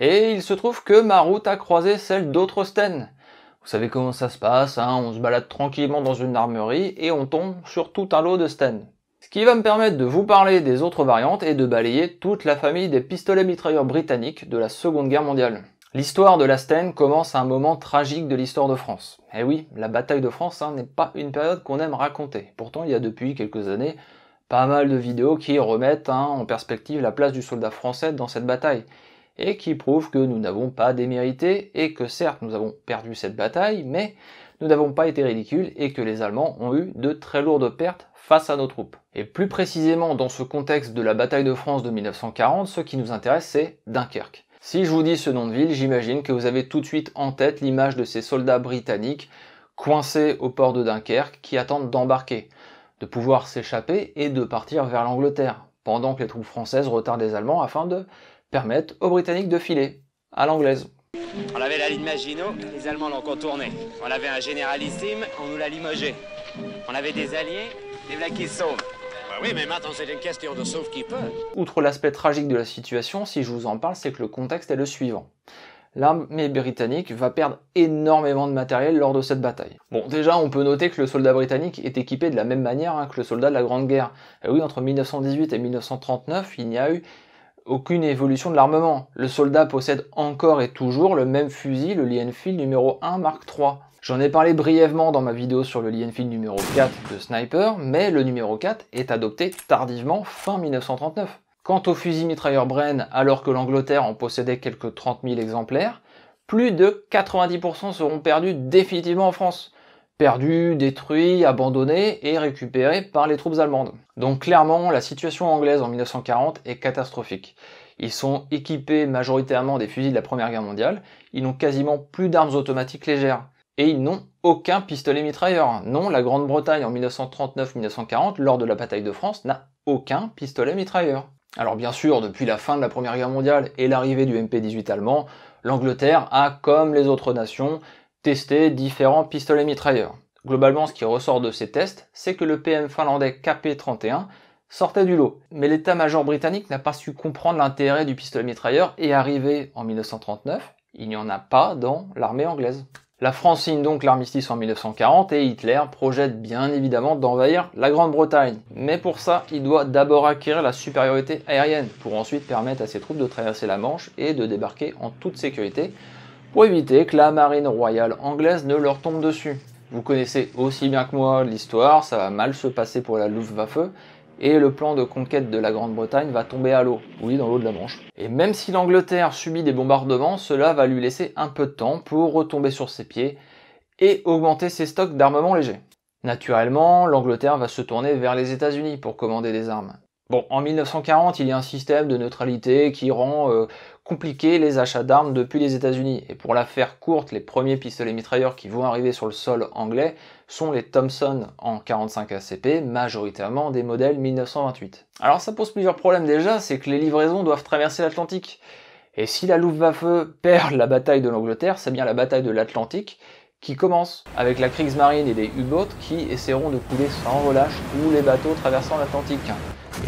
Et il se trouve que ma route a croisé celle d'autres Sten. Vous savez comment ça se passe, hein, on se balade tranquillement dans une armerie et on tombe sur tout un lot de Sten. Ce qui va me permettre de vous parler des autres variantes et de balayer toute la famille des pistolets mitrailleurs britanniques de la Seconde Guerre mondiale. L'histoire de la Sten commence à un moment tragique de l'histoire de France. Eh oui, la bataille de France hein, n'est pas une période qu'on aime raconter. Pourtant, il y a depuis quelques années pas mal de vidéos qui remettent hein, en perspective la place du soldat français dans cette bataille et qui prouve que nous n'avons pas démérité et que certes nous avons perdu cette bataille, mais nous n'avons pas été ridicules et que les Allemands ont eu de très lourdes pertes face à nos troupes. Et plus précisément dans ce contexte de la bataille de France de 1940, ce qui nous intéresse c'est Dunkerque. Si je vous dis ce nom de ville, j'imagine que vous avez tout de suite en tête l'image de ces soldats britanniques coincés au port de Dunkerque qui attendent d'embarquer, de pouvoir s'échapper et de partir vers l'Angleterre, pendant que les troupes françaises retardent les Allemands afin de permettent aux Britanniques de filer à l'anglaise. On avait la ligne Maginot, les Allemands l'ont contournée. On avait un généralissime, on nous l'a limogé. On avait des alliés, des qui bah oui, mais maintenant c'est une question de qui Outre l'aspect tragique de la situation, si je vous en parle, c'est que le contexte est le suivant l'armée britannique va perdre énormément de matériel lors de cette bataille. Bon, déjà, on peut noter que le soldat britannique est équipé de la même manière hein, que le soldat de la Grande Guerre. Et oui, entre 1918 et 1939, il n'y a eu aucune évolution de l'armement. Le soldat possède encore et toujours le même fusil, le Lee Enfield numéro 1 Mark III. J'en ai parlé brièvement dans ma vidéo sur le Lee Enfield numéro 4 de Sniper, mais le numéro 4 est adopté tardivement fin 1939. Quant au fusil mitrailleur Bren, alors que l'Angleterre en possédait quelques 30 000 exemplaires, plus de 90% seront perdus définitivement en France perdu, détruit, abandonné et récupéré par les troupes allemandes. Donc clairement, la situation anglaise en 1940 est catastrophique. Ils sont équipés majoritairement des fusils de la Première Guerre mondiale, ils n'ont quasiment plus d'armes automatiques légères, et ils n'ont aucun pistolet mitrailleur. Non, la Grande-Bretagne en 1939-1940, lors de la bataille de France, n'a aucun pistolet mitrailleur. Alors bien sûr, depuis la fin de la Première Guerre mondiale et l'arrivée du MP-18 allemand, l'Angleterre a, comme les autres nations, tester différents pistolets mitrailleurs. Globalement, ce qui ressort de ces tests, c'est que le PM finlandais KP-31 sortait du lot. Mais l'état-major britannique n'a pas su comprendre l'intérêt du pistolet mitrailleur et arrivé en 1939, il n'y en a pas dans l'armée anglaise. La France signe donc l'armistice en 1940 et Hitler projette bien évidemment d'envahir la Grande-Bretagne. Mais pour ça, il doit d'abord acquérir la supériorité aérienne pour ensuite permettre à ses troupes de traverser la Manche et de débarquer en toute sécurité pour éviter que la marine royale anglaise ne leur tombe dessus. Vous connaissez aussi bien que moi l'histoire, ça va mal se passer pour la Luftwaffe, et le plan de conquête de la Grande-Bretagne va tomber à l'eau, oui dans l'eau de la Manche. Et même si l'Angleterre subit des bombardements, cela va lui laisser un peu de temps pour retomber sur ses pieds et augmenter ses stocks d'armement léger. Naturellement, l'Angleterre va se tourner vers les États-Unis pour commander des armes. Bon, en 1940, il y a un système de neutralité qui rend euh, compliqué les achats d'armes depuis les États-Unis. Et pour la faire courte, les premiers pistolets mitrailleurs qui vont arriver sur le sol anglais sont les Thompson en 45 ACP, majoritairement des modèles 1928. Alors ça pose plusieurs problèmes déjà, c'est que les livraisons doivent traverser l'Atlantique. Et si la Luftwaffe perd la bataille de l'Angleterre, c'est bien la bataille de l'Atlantique qui commence avec la Kriegsmarine et les U-boats qui essaieront de couler sans relâche tous les bateaux traversant l'Atlantique.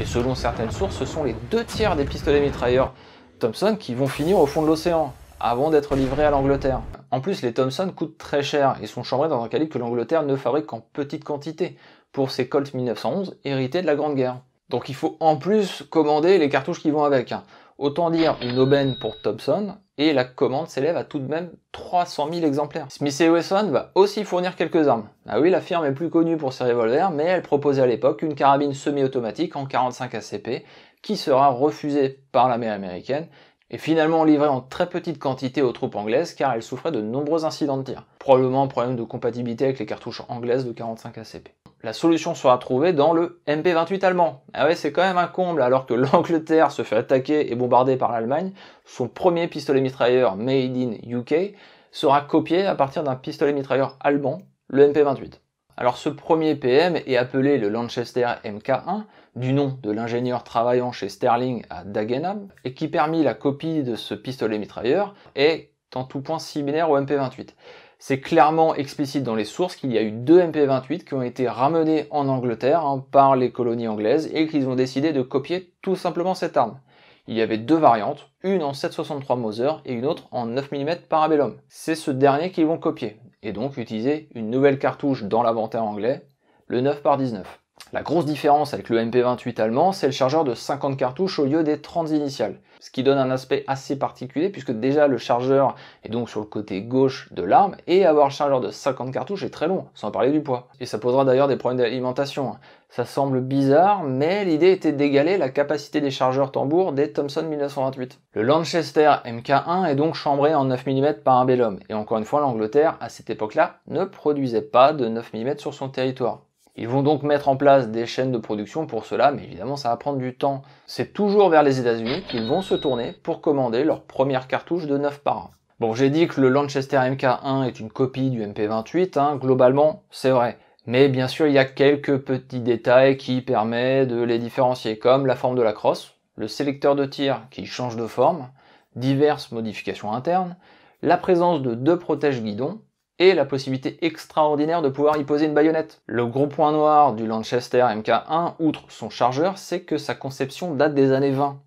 Et selon certaines sources, ce sont les deux tiers des pistolets mitrailleurs Thompson qui vont finir au fond de l'océan avant d'être livrés à l'Angleterre. En plus, les Thompson coûtent très cher et sont chambrés dans un calibre que l'Angleterre ne fabrique qu'en petite quantité pour ses Colt 1911 hérités de la Grande Guerre. Donc il faut en plus commander les cartouches qui vont avec. Hein. Autant dire une aubaine pour Thompson, et la commande s'élève à tout de même 300 000 exemplaires. Smith Wesson va aussi fournir quelques armes. Ah oui, la firme est plus connue pour ses revolvers, mais elle proposait à l'époque une carabine semi-automatique en 45 ACP, qui sera refusée par l'armée américaine, et finalement livrée en très petite quantité aux troupes anglaises, car elle souffrait de nombreux incidents de tir. Probablement problème de compatibilité avec les cartouches anglaises de 45 ACP la solution sera trouvée dans le MP28 allemand. Ah ouais, c'est quand même un comble, alors que l'Angleterre se fait attaquer et bombarder par l'Allemagne, son premier pistolet mitrailleur made in UK sera copié à partir d'un pistolet mitrailleur allemand, le MP28. Alors ce premier PM est appelé le Lanchester MK1, du nom de l'ingénieur travaillant chez Sterling à Dagenham, et qui permit la copie de ce pistolet mitrailleur, est en tout point similaire au MP28. C'est clairement explicite dans les sources qu'il y a eu deux MP28 qui ont été ramenés en Angleterre hein, par les colonies anglaises et qu'ils ont décidé de copier tout simplement cette arme. Il y avait deux variantes, une en 7,63 Mauser et une autre en 9 mm Parabellum. C'est ce dernier qu'ils vont copier, et donc utiliser une nouvelle cartouche dans l'inventaire anglais, le 9 par 19 la grosse différence avec le MP28 allemand, c'est le chargeur de 50 cartouches au lieu des 30 initiales. Ce qui donne un aspect assez particulier puisque déjà le chargeur est donc sur le côté gauche de l'arme et avoir le chargeur de 50 cartouches est très long, sans parler du poids. Et ça posera d'ailleurs des problèmes d'alimentation. Ça semble bizarre, mais l'idée était d'égaler la capacité des chargeurs tambour des Thompson 1928. Le Lanchester MK1 est donc chambré en 9 mm par un bel homme. Et encore une fois, l'Angleterre, à cette époque-là, ne produisait pas de 9 mm sur son territoire. Ils vont donc mettre en place des chaînes de production pour cela, mais évidemment ça va prendre du temps. C'est toujours vers les États-Unis qu'ils vont se tourner pour commander leur première cartouche de 9 par 1. Bon, j'ai dit que le Lanchester MK1 est une copie du MP28, hein, globalement c'est vrai. Mais bien sûr, il y a quelques petits détails qui permettent de les différencier, comme la forme de la crosse, le sélecteur de tir qui change de forme, diverses modifications internes, la présence de deux protèges guidons et la possibilité extraordinaire de pouvoir y poser une baïonnette. Le gros point noir du Lanchester MK1, outre son chargeur, c'est que sa conception date des années 20,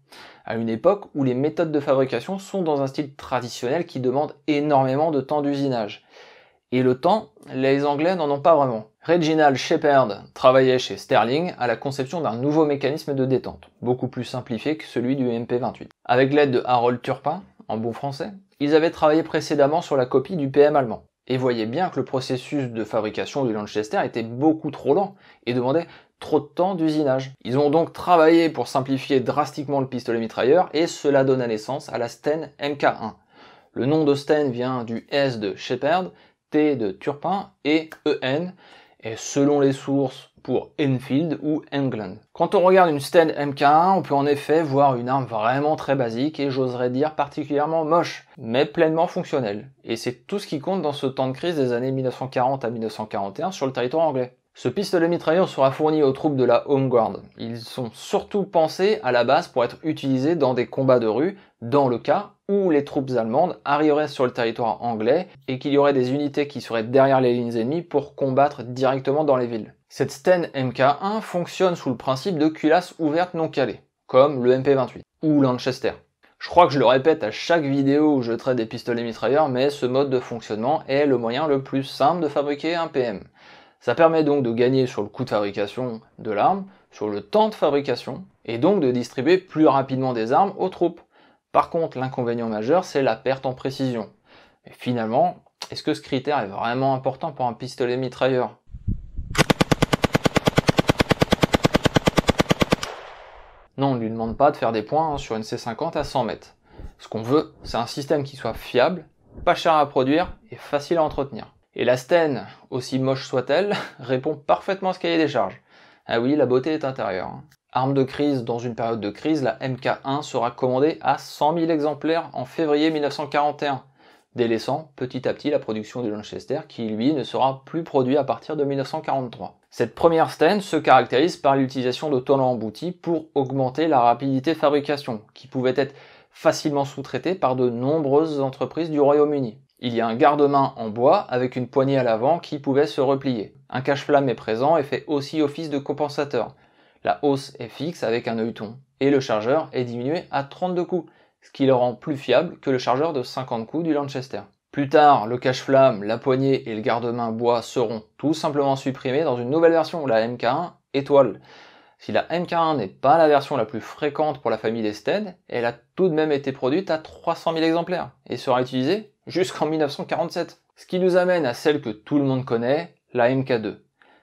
à une époque où les méthodes de fabrication sont dans un style traditionnel qui demande énormément de temps d'usinage. Et le temps, les Anglais n'en ont pas vraiment. Reginald Shepherd, travaillait chez Sterling à la conception d'un nouveau mécanisme de détente, beaucoup plus simplifié que celui du MP28. Avec l'aide de Harold Turpin, en bon français, ils avaient travaillé précédemment sur la copie du PM allemand et voyez bien que le processus de fabrication du Lanchester était beaucoup trop lent et demandait trop de temps d'usinage. Ils ont donc travaillé pour simplifier drastiquement le pistolet mitrailleur et cela donna naissance à la Sten MK1. Le nom de Sten vient du S de Shepard, T de Turpin et EN et selon les sources pour Enfield ou England. Quand on regarde une Sten MK1, on peut en effet voir une arme vraiment très basique et j'oserais dire particulièrement moche, mais pleinement fonctionnelle. Et c'est tout ce qui compte dans ce temps de crise des années 1940 à 1941 sur le territoire anglais. Ce pistolet mitrailleur sera fourni aux troupes de la Home Guard. Ils sont surtout pensés à la base pour être utilisés dans des combats de rue, dans le cas où les troupes allemandes arriveraient sur le territoire anglais et qu'il y aurait des unités qui seraient derrière les lignes ennemies pour combattre directement dans les villes. Cette Sten MK1 fonctionne sous le principe de culasse ouverte non calée, comme le MP28 ou Lanchester. Je crois que je le répète à chaque vidéo où je traite des pistolets mitrailleurs, mais ce mode de fonctionnement est le moyen le plus simple de fabriquer un PM. Ça permet donc de gagner sur le coût de fabrication de l'arme, sur le temps de fabrication, et donc de distribuer plus rapidement des armes aux troupes. Par contre, l'inconvénient majeur, c'est la perte en précision. Et finalement, est-ce que ce critère est vraiment important pour un pistolet mitrailleur Non, on ne lui demande pas de faire des points hein, sur une C50 à 100 mètres. Ce qu'on veut, c'est un système qui soit fiable, pas cher à produire et facile à entretenir. Et la stène, aussi moche soit-elle, répond parfaitement à ce cahier des charges. Ah oui, la beauté est intérieure. Arme de crise dans une période de crise, la MK1 sera commandée à 100 000 exemplaires en février 1941, délaissant petit à petit la production du Lanchester qui, lui, ne sera plus produit à partir de 1943. Cette première stène se caractérise par l'utilisation de tôles emboutis pour augmenter la rapidité de fabrication, qui pouvait être facilement sous-traitée par de nombreuses entreprises du Royaume-Uni. Il y a un garde-main en bois avec une poignée à l'avant qui pouvait se replier. Un cache-flamme est présent et fait aussi office de compensateur. La hausse est fixe avec un œilleton et le chargeur est diminué à 32 coups, ce qui le rend plus fiable que le chargeur de 50 coups du Lanchester. Plus tard, le cache-flamme, la poignée et le garde-main bois seront tout simplement supprimés dans une nouvelle version, la MK1 étoile. Si la MK1 n'est pas la version la plus fréquente pour la famille des Stead, elle a tout de même été produite à 300 000 exemplaires et sera utilisée jusqu'en 1947. Ce qui nous amène à celle que tout le monde connaît, la MK2.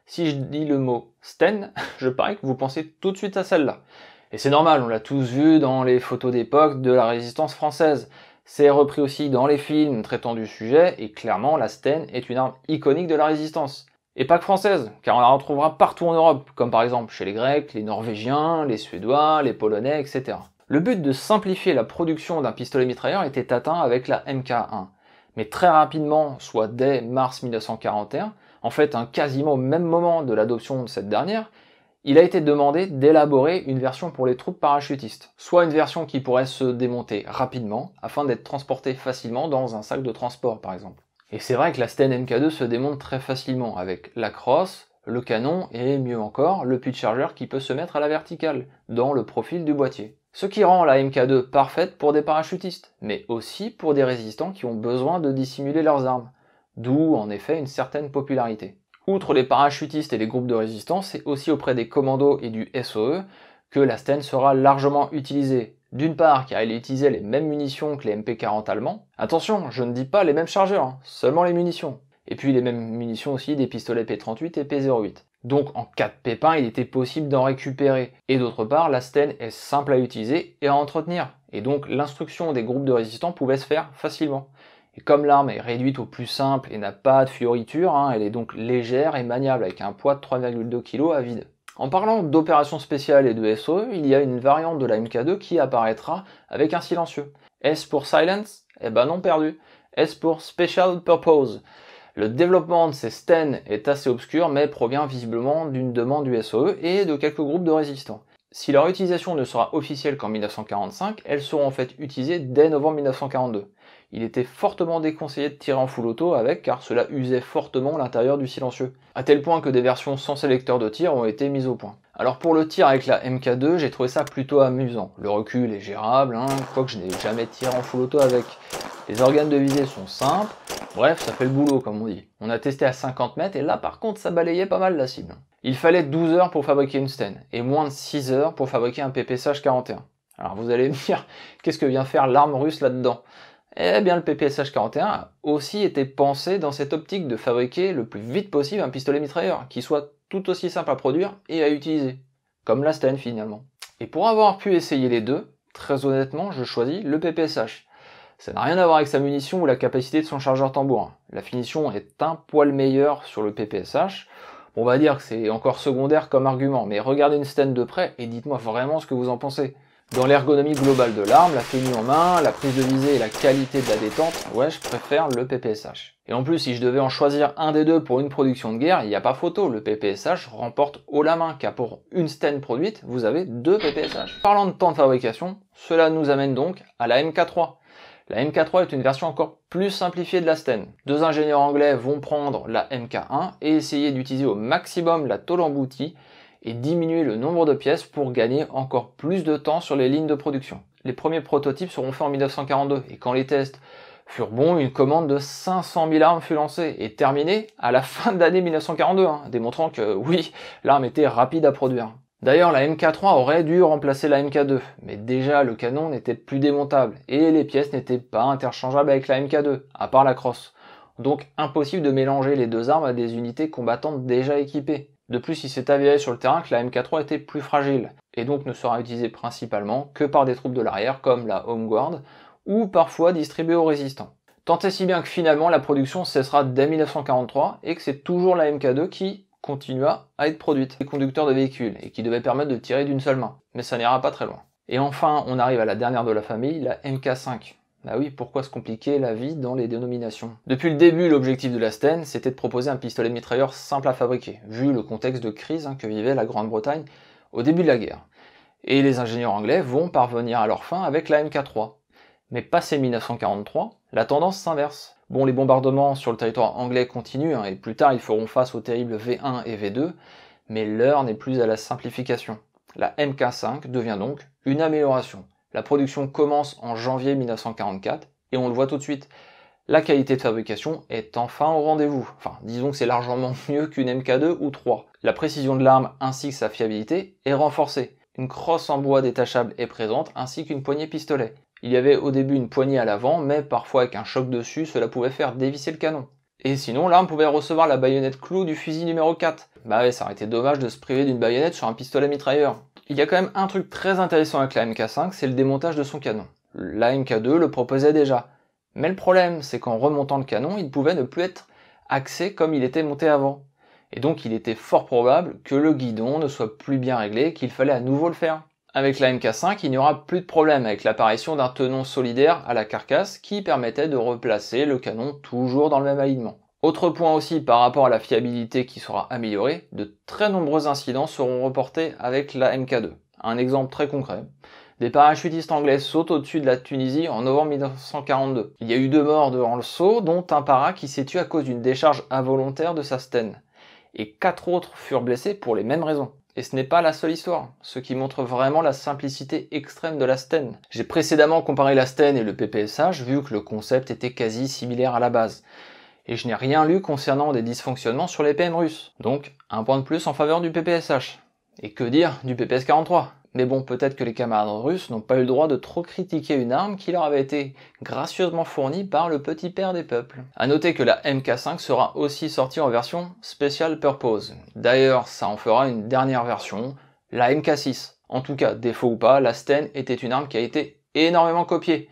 Si je dis le mot Sten, je parie que vous pensez tout de suite à celle-là. Et c'est normal, on l'a tous vu dans les photos d'époque de la résistance française. C'est repris aussi dans les films traitant du sujet, et clairement la Sten est une arme iconique de la résistance. Et pas que française, car on la retrouvera partout en Europe, comme par exemple chez les Grecs, les Norvégiens, les Suédois, les Polonais, etc. Le but de simplifier la production d'un pistolet mitrailleur était atteint avec la MK1, mais très rapidement, soit dès mars 1941, en fait un hein, quasiment au même moment de l'adoption de cette dernière, il a été demandé d'élaborer une version pour les troupes parachutistes, soit une version qui pourrait se démonter rapidement afin d'être transportée facilement dans un sac de transport par exemple. Et c'est vrai que la Sten MK2 se démonte très facilement avec la crosse, le canon et mieux encore le puits de chargeur qui peut se mettre à la verticale, dans le profil du boîtier. Ce qui rend la MK2 parfaite pour des parachutistes, mais aussi pour des résistants qui ont besoin de dissimuler leurs armes, d'où en effet une certaine popularité. Outre les parachutistes et les groupes de résistance, c'est aussi auprès des commandos et du SOE que la Sten sera largement utilisée. D'une part car elle utilisait les mêmes munitions que les MP40 allemands. Attention, je ne dis pas les mêmes chargeurs, hein, seulement les munitions. Et puis les mêmes munitions aussi des pistolets P38 et P08. Donc en cas de pépin, il était possible d'en récupérer. Et d'autre part, la stène est simple à utiliser et à entretenir. Et donc l'instruction des groupes de résistants pouvait se faire facilement. Et comme l'arme est réduite au plus simple et n'a pas de fioritures, hein, elle est donc légère et maniable avec un poids de 3,2 kg à vide. En parlant d'opérations spéciales et de SO, e, il y a une variante de la MK2 qui apparaîtra avec un silencieux. S pour silence Eh ben non perdu. S pour special purpose le développement de ces Sten est assez obscur, mais provient visiblement d'une demande du SOE et de quelques groupes de résistants. Si leur utilisation ne sera officielle qu'en 1945, elles seront en fait utilisées dès novembre 1942. Il était fortement déconseillé de tirer en full auto avec car cela usait fortement l'intérieur du silencieux, à tel point que des versions sans sélecteur de tir ont été mises au point. Alors pour le tir avec la MK2, j'ai trouvé ça plutôt amusant. Le recul est gérable, hein, quoique je n'ai jamais tiré en full auto avec. Les organes de visée sont simples. Bref, ça fait le boulot, comme on dit. On a testé à 50 mètres et là, par contre, ça balayait pas mal la cible. Il fallait 12 heures pour fabriquer une Sten et moins de 6 heures pour fabriquer un PPSH 41. Alors vous allez me dire, qu'est-ce que vient faire l'arme russe là-dedans Eh bien, le PPSH 41 a aussi été pensé dans cette optique de fabriquer le plus vite possible un pistolet mitrailleur qui soit tout aussi simple à produire et à utiliser, comme la Sten finalement. Et pour avoir pu essayer les deux, très honnêtement, je choisis le PPSH ça n'a rien à voir avec sa munition ou la capacité de son chargeur tambour. La finition est un poil meilleure sur le PPSH. On va dire que c'est encore secondaire comme argument, mais regardez une scène de près et dites-moi vraiment ce que vous en pensez. Dans l'ergonomie globale de l'arme, la tenue en main, la prise de visée et la qualité de la détente, ouais, je préfère le PPSH. Et en plus, si je devais en choisir un des deux pour une production de guerre, il n'y a pas photo, le PPSH remporte haut la main, car pour une stène produite, vous avez deux PPSH. Parlant de temps de fabrication, cela nous amène donc à la MK3. La MK3 est une version encore plus simplifiée de la Sten. Deux ingénieurs anglais vont prendre la MK1 et essayer d'utiliser au maximum la tôle emboutie et diminuer le nombre de pièces pour gagner encore plus de temps sur les lignes de production. Les premiers prototypes seront faits en 1942 et quand les tests furent bons, une commande de 500 000 armes fut lancée et terminée à la fin de l'année 1942, hein, démontrant que oui, l'arme était rapide à produire. D'ailleurs, la MK3 aurait dû remplacer la MK2, mais déjà le canon n'était plus démontable et les pièces n'étaient pas interchangeables avec la MK2, à part la crosse. Donc impossible de mélanger les deux armes à des unités combattantes déjà équipées. De plus, il s'est avéré sur le terrain que la MK3 était plus fragile, et donc ne sera utilisée principalement que par des troupes de l'arrière comme la Home Guard, ou parfois distribuée aux résistants. Tant et si bien que finalement la production cessera dès 1943 et que c'est toujours la MK2 qui, continua à être produite les conducteurs de véhicules et qui devait permettre de tirer d'une seule main. Mais ça n'ira pas très loin. Et enfin, on arrive à la dernière de la famille, la MK5. Bah oui, pourquoi se compliquer la vie dans les dénominations Depuis le début, l'objectif de la Sten, c'était de proposer un pistolet mitrailleur simple à fabriquer, vu le contexte de crise hein, que vivait la Grande-Bretagne au début de la guerre. Et les ingénieurs anglais vont parvenir à leur fin avec la MK3. Mais passé 1943, la tendance s'inverse Bon, les bombardements sur le territoire anglais continuent, hein, et plus tard ils feront face aux terribles V1 et V2, mais l'heure n'est plus à la simplification. La MK5 devient donc une amélioration. La production commence en janvier 1944, et on le voit tout de suite. La qualité de fabrication est enfin au rendez-vous. Enfin, disons que c'est largement mieux qu'une MK2 ou 3. La précision de l'arme ainsi que sa fiabilité est renforcée. Une crosse en bois détachable est présente ainsi qu'une poignée pistolet. Il y avait au début une poignée à l'avant, mais parfois avec un choc dessus, cela pouvait faire dévisser le canon. Et sinon, on pouvait recevoir la baïonnette clou du fusil numéro 4. Bah ouais, ça aurait été dommage de se priver d'une baïonnette sur un pistolet mitrailleur. Il y a quand même un truc très intéressant avec la MK5, c'est le démontage de son canon. La MK2 le proposait déjà. Mais le problème, c'est qu'en remontant le canon, il pouvait ne plus être axé comme il était monté avant. Et donc il était fort probable que le guidon ne soit plus bien réglé, qu'il fallait à nouveau le faire. Avec la MK5, il n'y aura plus de problème avec l'apparition d'un tenon solidaire à la carcasse qui permettait de replacer le canon toujours dans le même alignement. Autre point aussi par rapport à la fiabilité qui sera améliorée, de très nombreux incidents seront reportés avec la MK2. Un exemple très concret. Des parachutistes anglais sautent au-dessus de la Tunisie en novembre 1942. Il y a eu deux morts durant le saut, dont un para qui s'est tué à cause d'une décharge involontaire de sa stène. Et quatre autres furent blessés pour les mêmes raisons. Et ce n'est pas la seule histoire, ce qui montre vraiment la simplicité extrême de la Sten. J'ai précédemment comparé la Sten et le PPSH vu que le concept était quasi similaire à la base. Et je n'ai rien lu concernant des dysfonctionnements sur les PM russes. Donc, un point de plus en faveur du PPSH. Et que dire du PPS 43 mais bon, peut-être que les camarades russes n'ont pas eu le droit de trop critiquer une arme qui leur avait été gracieusement fournie par le petit père des peuples. À noter que la MK5 sera aussi sortie en version Special Purpose. D'ailleurs, ça en fera une dernière version, la MK6. En tout cas, défaut ou pas, la Sten était une arme qui a été énormément copiée.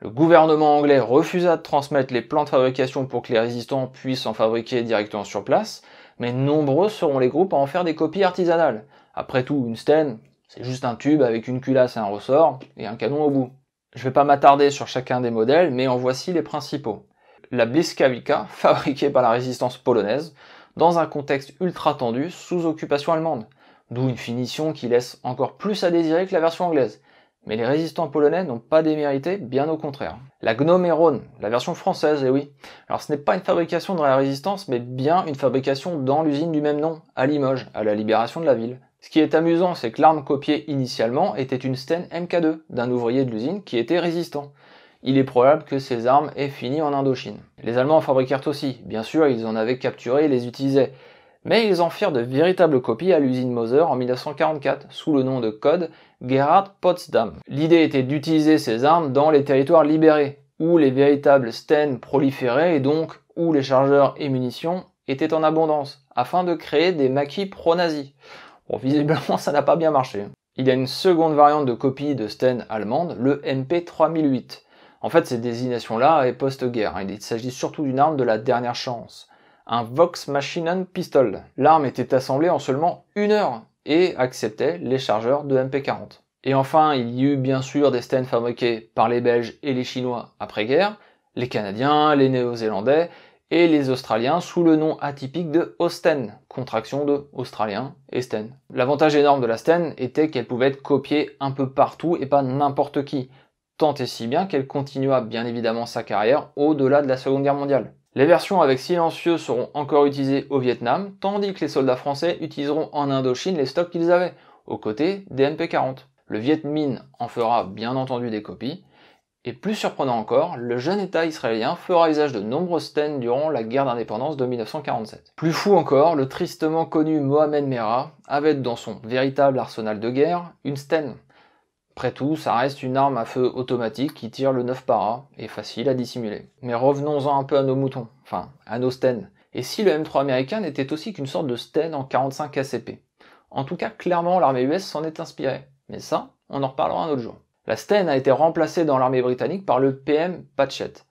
Le gouvernement anglais refusa de transmettre les plans de fabrication pour que les résistants puissent en fabriquer directement sur place, mais nombreux seront les groupes à en faire des copies artisanales. Après tout, une Sten, c'est juste un tube avec une culasse et un ressort et un canon au bout. Je ne vais pas m'attarder sur chacun des modèles, mais en voici les principaux. La Bliskavica, fabriquée par la résistance polonaise, dans un contexte ultra tendu sous occupation allemande, d'où une finition qui laisse encore plus à désirer que la version anglaise. Mais les résistants polonais n'ont pas démérité, bien au contraire. La Gnomerone, la version française, eh oui. Alors ce n'est pas une fabrication dans la résistance, mais bien une fabrication dans l'usine du même nom, à Limoges, à la libération de la ville. Ce qui est amusant, c'est que l'arme copiée initialement était une Sten MK2 d'un ouvrier de l'usine qui était résistant. Il est probable que ces armes aient fini en Indochine. Les Allemands en fabriquèrent aussi, bien sûr, ils en avaient capturé et les utilisaient, mais ils en firent de véritables copies à l'usine Moser en 1944 sous le nom de code Gerhard Potsdam. L'idée était d'utiliser ces armes dans les territoires libérés, où les véritables Sten proliféraient et donc où les chargeurs et munitions étaient en abondance, afin de créer des maquis pro-nazis. Bon, visiblement, ça n'a pas bien marché. Il y a une seconde variante de copie de Sten allemande, le MP3008. En fait, cette désignation-là est post-guerre. Hein. Il s'agit surtout d'une arme de la dernière chance. Un Vox Machinen Pistol. L'arme était assemblée en seulement une heure et acceptait les chargeurs de MP40. Et enfin, il y eut bien sûr des Sten fabriqués par les Belges et les Chinois après-guerre, les Canadiens, les Néo-Zélandais, et les Australiens sous le nom atypique de Austen, contraction de Australien et Sten. L'avantage énorme de la Sten était qu'elle pouvait être copiée un peu partout et pas n'importe qui, tant et si bien qu'elle continua bien évidemment sa carrière au-delà de la Seconde Guerre mondiale. Les versions avec silencieux seront encore utilisées au Vietnam, tandis que les soldats français utiliseront en Indochine les stocks qu'ils avaient, aux côtés des MP40. Le Viet Minh en fera bien entendu des copies, et plus surprenant encore, le jeune État israélien fera usage de nombreuses stènes durant la guerre d'indépendance de 1947. Plus fou encore, le tristement connu Mohamed Merah avait dans son véritable arsenal de guerre une stène. Après tout, ça reste une arme à feu automatique qui tire le 9 para et facile à dissimuler. Mais revenons-en un peu à nos moutons, enfin à nos stènes. Et si le M3 américain n'était aussi qu'une sorte de Sten en 45 ACP En tout cas, clairement, l'armée US s'en est inspirée. Mais ça, on en reparlera un autre jour. La Sten a été remplacée dans l'armée britannique par le PM Patchett.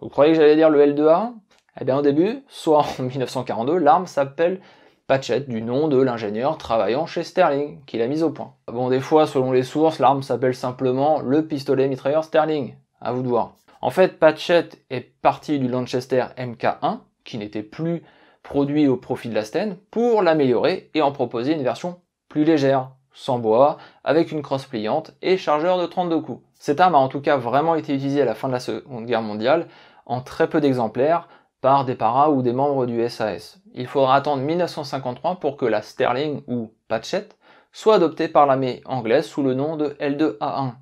Vous croyez que j'allais dire le L2A Eh bien au début, soit en 1942, l'arme s'appelle Patchett, du nom de l'ingénieur travaillant chez Sterling, qui l'a mise au point. Bon, des fois, selon les sources, l'arme s'appelle simplement le pistolet mitrailleur Sterling. À vous de voir. En fait, Patchett est parti du Lanchester MK1, qui n'était plus produit au profit de la Sten, pour l'améliorer et en proposer une version plus légère, sans bois, avec une crosse pliante et chargeur de 32 coups. Cette arme a en tout cas vraiment été utilisée à la fin de la Seconde Guerre mondiale, en très peu d'exemplaires, par des paras ou des membres du SAS. Il faudra attendre 1953 pour que la Sterling ou Patchett soit adoptée par l'armée anglaise sous le nom de L2A1.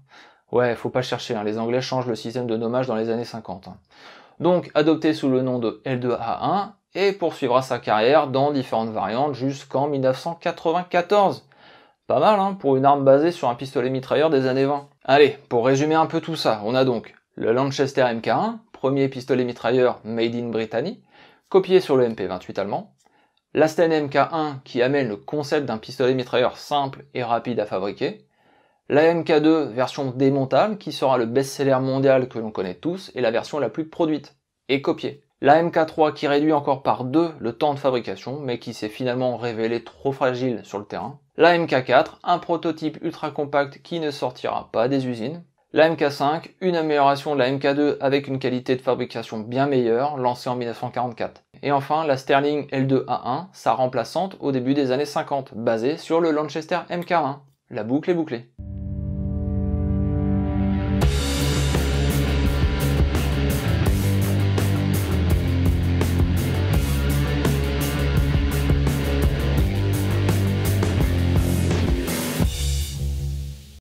Ouais, faut pas chercher, hein. les Anglais changent le système de nommage dans les années 50. Hein. Donc adoptée sous le nom de L2A1 et poursuivra sa carrière dans différentes variantes jusqu'en 1994. Pas mal, hein, pour une arme basée sur un pistolet mitrailleur des années 20. Allez, pour résumer un peu tout ça, on a donc le Lanchester MK1, premier pistolet mitrailleur made in Brittany, copié sur le MP28 allemand, l'Asten MK1 qui amène le concept d'un pistolet mitrailleur simple et rapide à fabriquer, la MK2 version démontable qui sera le best-seller mondial que l'on connaît tous et la version la plus produite et copiée. La MK3 qui réduit encore par deux le temps de fabrication, mais qui s'est finalement révélée trop fragile sur le terrain. La MK4, un prototype ultra compact qui ne sortira pas des usines. La MK5, une amélioration de la MK2 avec une qualité de fabrication bien meilleure, lancée en 1944. Et enfin, la Sterling L2A1, sa remplaçante au début des années 50, basée sur le Lanchester MK1. La boucle est bouclée.